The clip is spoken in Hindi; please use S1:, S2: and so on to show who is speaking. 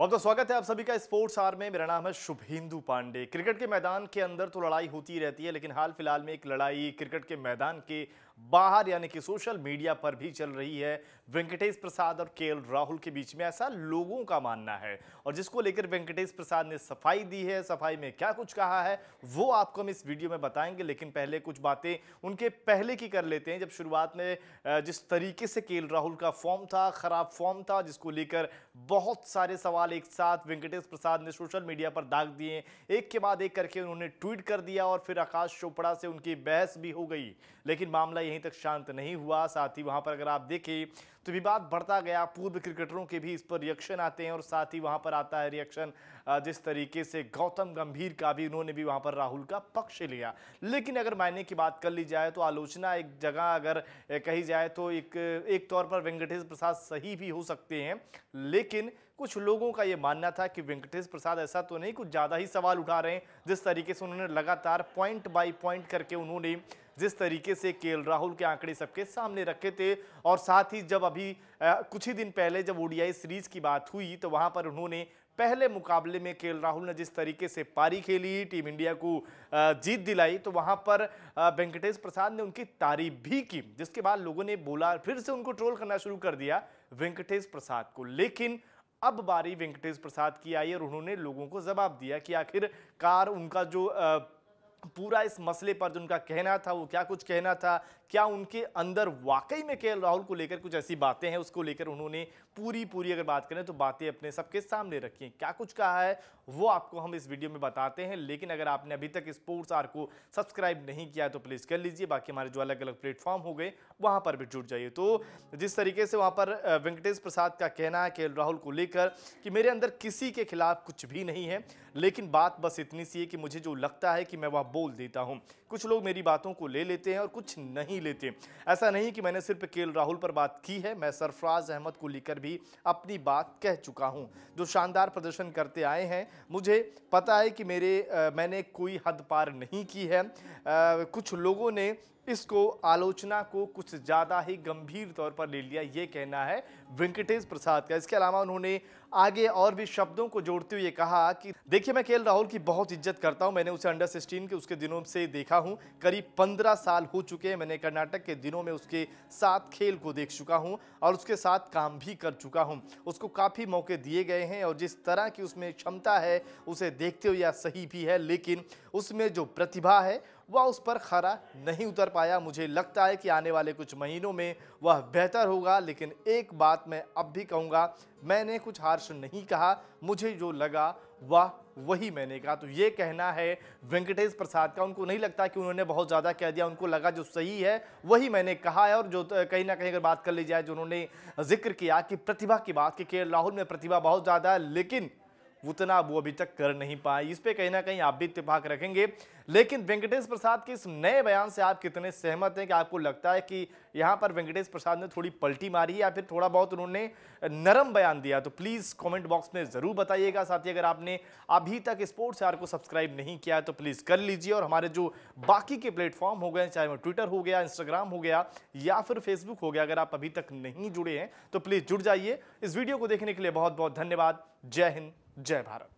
S1: बहुत बहुत स्वागत है आप सभी का स्पोर्ट्स आर में मेरा नाम है शुभेंदु पांडे क्रिकेट के मैदान के अंदर तो लड़ाई होती रहती है लेकिन हाल फिलहाल में एक लड़ाई क्रिकेट के मैदान के बाहर यानी कि सोशल मीडिया पर भी चल रही है वेंकटेश प्रसाद और के राहुल के बीच में ऐसा लोगों का मानना है और जिसको लेकर वेंकटेश प्रसाद ने सफाई दी है सफाई में क्या कुछ कहा है वो आपको हम इस वीडियो में बताएंगे लेकिन पहले कुछ बातें उनके पहले की कर लेते हैं जब शुरुआत में जिस तरीके से के राहुल का फॉर्म था खराब फॉर्म था जिसको लेकर बहुत सारे सवाल एक साथ वेंकटेश प्रसाद ने सोशल मीडिया पर दाग दिए एक के बाद एक करके उन्होंने ट्वीट कर दिया और फिर आकाश चोपड़ा से उनकी बहस भी हो गई लेकिन मामला यहीं तक शांत नहीं हुआ साथ ही वहां पर अगर आप देखें तो विवाद बढ़ता गया पूर्व क्रिकेटरों के भी इस पर रिएक्शन आते हैं और साथ ही वहां पर आता है रिएक्शन जिस तरीके से गौतम गंभीर का भी उन्होंने भी वहां पर राहुल का पक्ष लिया लेकिन अगर मायने की बात कर ली जाए तो आलोचना एक जगह अगर कही जाए तो एक एक तौर पर वेंकटेश प्रसाद सही भी हो सकते हैं लेकिन कुछ लोगों का ये मानना था कि वेंकटेश प्रसाद ऐसा तो नहीं कुछ ज़्यादा ही सवाल उठा रहे हैं जिस तरीके से उन्होंने लगातार पॉइंट बाई पॉइंट करके उन्होंने जिस तरीके से के राहुल के आंकड़े सबके सामने रखे थे और साथ ही जब अभी अभी आ, कुछ ही दिन पहले जब ओडीआई सीरीज की बात हुई तो वहां पर उन्होंने पहले मुकाबले में के राहुल ने जिस तरीके से पारी खेली टीम इंडिया को जीत दिलाई तो वहां पर वेंकटेश प्रसाद ने उनकी तारीफ भी की जिसके बाद लोगों ने बोला फिर से उनको ट्रोल करना शुरू कर दिया वेंकटेश प्रसाद को लेकिन अब बारी वेंकटेश प्रसाद की आई और उन्होंने लोगों को जवाब दिया कि आखिर कार उनका जो पूरा इस मसले पर जो उनका कहना था वो क्या कुछ कहना था क्या उनके अंदर वाकई में के राहुल को लेकर कुछ ऐसी बातें हैं उसको लेकर उन्होंने पूरी पूरी अगर बात करें तो बातें अपने सबके सामने रखी हैं क्या कुछ कहा है वो आपको हम इस वीडियो में बताते हैं लेकिन अगर आपने अभी तक स्पोर्ट्स आर को सब्सक्राइब नहीं किया तो प्लीज़ कर लीजिए बाकी हमारे जो अलग अलग प्लेटफॉर्म हो गए वहाँ पर भी जुट जाइए तो जिस तरीके से वहाँ पर वेंकटेश प्रसाद का कहना है के राहुल को लेकर कि मेरे अंदर किसी के खिलाफ कुछ भी नहीं है लेकिन बात बस इतनी सी है कि मुझे जो लगता है कि मैं वह बोल देता हूँ कुछ लोग मेरी बातों को ले लेते हैं और कुछ नहीं लेते ऐसा नहीं कि मैंने सिर्फ के राहुल पर बात की है मैं सरफराज अहमद को लेकर भी अपनी बात कह चुका हूँ जो शानदार प्रदर्शन करते आए हैं मुझे पता है कि मेरे आ, मैंने कोई हद पार नहीं की है आ, कुछ लोगों ने इसको आलोचना को कुछ ज़्यादा ही गंभीर तौर पर ले लिया ये कहना है वेंकटेश प्रसाद का इसके अलावा उन्होंने आगे और भी शब्दों को जोड़ते हुए कहा कि देखिए मैं के राहुल की बहुत इज्जत करता हूं मैंने उसे अंडर सिक्सटीन के उसके दिनों से देखा हूं करीब पंद्रह साल हो चुके हैं मैंने कर्नाटक के दिनों में उसके साथ खेल को देख चुका हूं और उसके साथ काम भी कर चुका हूं उसको काफ़ी मौके दिए गए हैं और जिस तरह की उसमें क्षमता है उसे देखते हुए यह सही भी है लेकिन उसमें जो प्रतिभा है वह उस पर खरा नहीं उतर पाया मुझे लगता है कि आने वाले कुछ महीनों में वह बेहतर होगा लेकिन एक बात मैं अब भी कहूँगा मैंने कुछ हार्श नहीं कहा मुझे जो लगा वह वही मैंने कहा तो ये कहना है वेंकटेश प्रसाद का उनको नहीं लगता कि उन्होंने बहुत ज़्यादा कह दिया उनको लगा जो सही है वही मैंने कहा है और जो कहीं ना कहीं अगर बात कर ली जाए जो उन्होंने जिक्र किया कि प्रतिभा की बात कि के राहुल में प्रतिभा बहुत ज़्यादा है लेकिन उतना वो अभी तक कर नहीं पाए इस पर कहीं ना कहीं आप भी इतफाक रखेंगे लेकिन वेंकटेश प्रसाद के इस नए बयान से आप कितने सहमत हैं कि आपको लगता है कि यहाँ पर वेंकटेश प्रसाद ने थोड़ी पलटी मारी या फिर थोड़ा बहुत उन्होंने नरम बयान दिया तो प्लीज़ कमेंट बॉक्स में ज़रूर बताइएगा साथ ही अगर आपने अभी तक स्पोर्ट्स आर को सब्सक्राइब नहीं किया तो प्लीज़ कर लीजिए और हमारे जो बाकी के प्लेटफॉर्म हो गए चाहे वो ट्विटर हो गया इंस्टाग्राम हो गया या फिर फेसबुक हो गया अगर आप अभी तक नहीं जुड़े हैं तो प्लीज़ जुड़ जाइए इस वीडियो को देखने के लिए बहुत बहुत धन्यवाद जय हिंद जय भारत